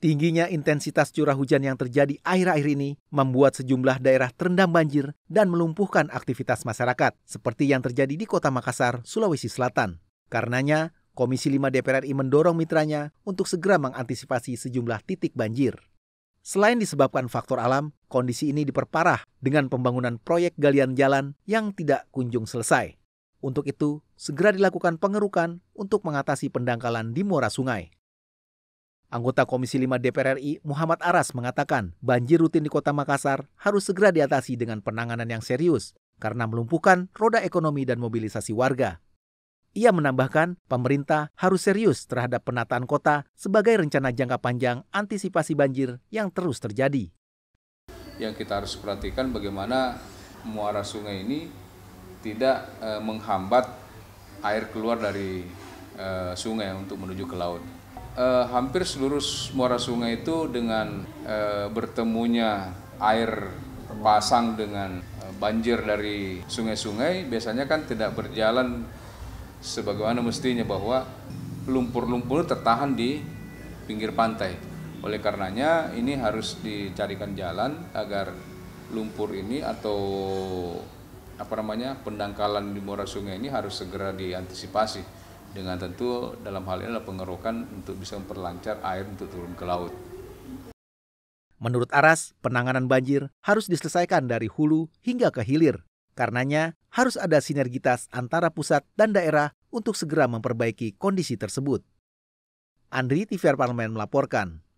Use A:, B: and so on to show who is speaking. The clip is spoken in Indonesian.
A: Tingginya intensitas curah hujan yang terjadi akhir-akhir ini membuat sejumlah daerah terendam banjir dan melumpuhkan aktivitas masyarakat, seperti yang terjadi di kota Makassar, Sulawesi Selatan. Karenanya, Komisi 5 DPR RI mendorong mitranya untuk segera mengantisipasi sejumlah titik banjir. Selain disebabkan faktor alam, kondisi ini diperparah dengan pembangunan proyek galian jalan yang tidak kunjung selesai. Untuk itu, segera dilakukan pengerukan untuk mengatasi pendangkalan di muara sungai. Anggota Komisi 5 DPR RI Muhammad Aras mengatakan banjir rutin di kota Makassar harus segera diatasi dengan penanganan yang serius karena melumpuhkan roda ekonomi dan mobilisasi warga. Ia menambahkan, pemerintah harus serius terhadap penataan kota sebagai rencana jangka panjang antisipasi banjir yang terus terjadi.
B: Yang kita harus perhatikan bagaimana muara sungai ini tidak eh, menghambat air keluar dari eh, sungai untuk menuju ke laut eh, hampir seluruh muara sungai itu dengan eh, bertemunya air pasang dengan eh, banjir dari sungai-sungai biasanya kan tidak berjalan sebagaimana mestinya bahwa lumpur-lumpur tertahan di pinggir pantai. Oleh karenanya ini harus dicarikan jalan agar lumpur ini atau apa namanya pendangkalan di muara sungai ini harus segera diantisipasi dengan tentu dalam hal ini adalah pengerukan untuk bisa memperlancar air untuk turun ke laut.
A: Menurut Aras, penanganan banjir harus diselesaikan dari hulu hingga ke hilir. Karenanya, harus ada sinergitas antara pusat dan daerah untuk segera memperbaiki kondisi tersebut. Andri TVR Parlemen melaporkan.